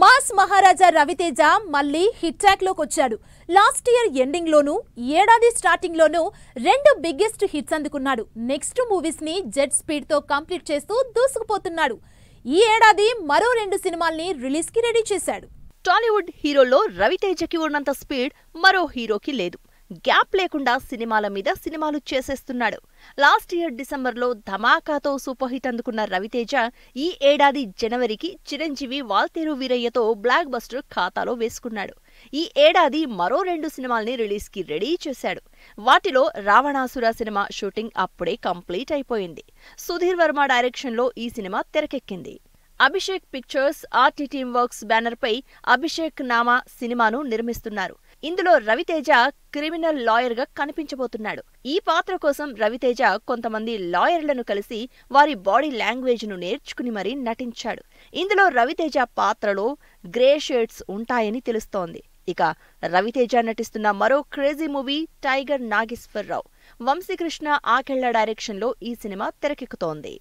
mass మహారాజా రవితేజ మళ్ళీ hit లోకి వచ్చాడు లాస్ట్ ఇయర్ ఎండింగ్ లోను ఏడాది స్టార్టింగ్ లోను రెండు బిగ్గెస్ట్ హిట్స్ అందుకున్నాడు నెక్స్ట్ మూవీస్ ని జెట్ స్పీడ్ తో కంప్లీట్ చేస్తూ దూసుకుపోతున్నాడు ఈ ఏడాది మరో రెండు సినిమాల్ని రిలీజ్ కి రెడీ చేశాడు టాలీవుడ్ హీరోలో రవితేజకి ఉన్నంత స్పీడ్ మరో హీరోకి లేదు గ్యాప్ లేకుండా సినిమాల మీద సినిమాలు చేసేస్తున్నాడు లాస్ట్ ఇయర్ డిసెంబర్లో ధమాకాతో సూపర్ హిట్ అందుకున్న రవితేజ ఈ ఏడాది జనవరికి చిరంజీవి వాల్తేరు వీరయ్యతో బ్లాక్ బస్టర్ ఖాతాలో వేసుకున్నాడు ఈ ఏడాది మరో రెండు సినిమాల్ని రిలీజ్కి రెడీ చేశాడు వాటిలో రావణాసుర సినిమా షూటింగ్ అప్పుడే కంప్లీట్ అయిపోయింది సుధీర్ వర్మ డైరెక్షన్లో ఈ సినిమా తెరకెక్కింది Abhishek pictures RT team works బ్యానర్పై అభిషేక్ నామా సినిమాను నిర్మిస్తున్నారు ఇందులో రవితేజ క్రిమినల్ లాయర్ గా కనిపించబోతున్నాడు ఈ పాత్ర కోసం రవితేజ కొంతమంది లాయర్లను కలిసి వారి బాడీ లాంగ్వేజ్ను నేర్చుకుని మరీ నటించాడు ఇందులో రవితేజ పాత్రలో గ్రే షేడ్స్ ఉంటాయని తెలుస్తోంది ఇక రవితేజ నటిస్తున్న మరో crazy movie tiger Nageswara Rao Vamsi Krishna Akella డైరెక్షన్లో ఈ సినిమా తెరకెక్కుతోంది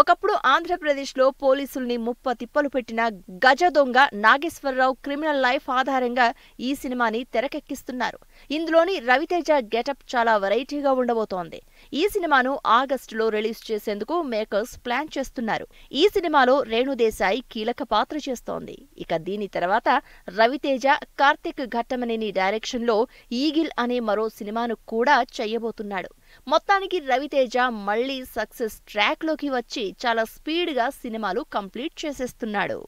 ఒకప్పుడు ఆంధ్రప్రదేశ్లో పోలీసుల్ని ముప్ప తిప్పలు పెట్టిన గజ దొంగ నాగేశ్వరరావు క్రిమినల్ లైఫ్ ఆధారంగా ఈ సినిమాని తెరకెక్కిస్తున్నారు ఇందులోని రవితేజ గెటప్ చాలా వెరైటీగా ఉండబోతోంది ఈ సినిమాను ఆగస్టులో రిలీజ్ చేసేందుకు మేకర్స్ ప్లాన్ చేస్తున్నారు ఈ సినిమాలో రేణుదేశాయ్ కీలక పాత్ర చేస్తోంది ఇక దీని తర్వాత రవితేజ కార్తిక్ ఘట్టమనేని డైరెక్షన్లో ఈగిల్ అనే మరో సినిమాను కూడా చేయబోతున్నాడు మొత్తానికి రవితేజ మళ్ళీ సక్సెస్ ట్రాక్లోకి వచ్చి చాలా స్పీడ్గా సినిమాలు కంప్లీట్ చేసేస్తున్నాడు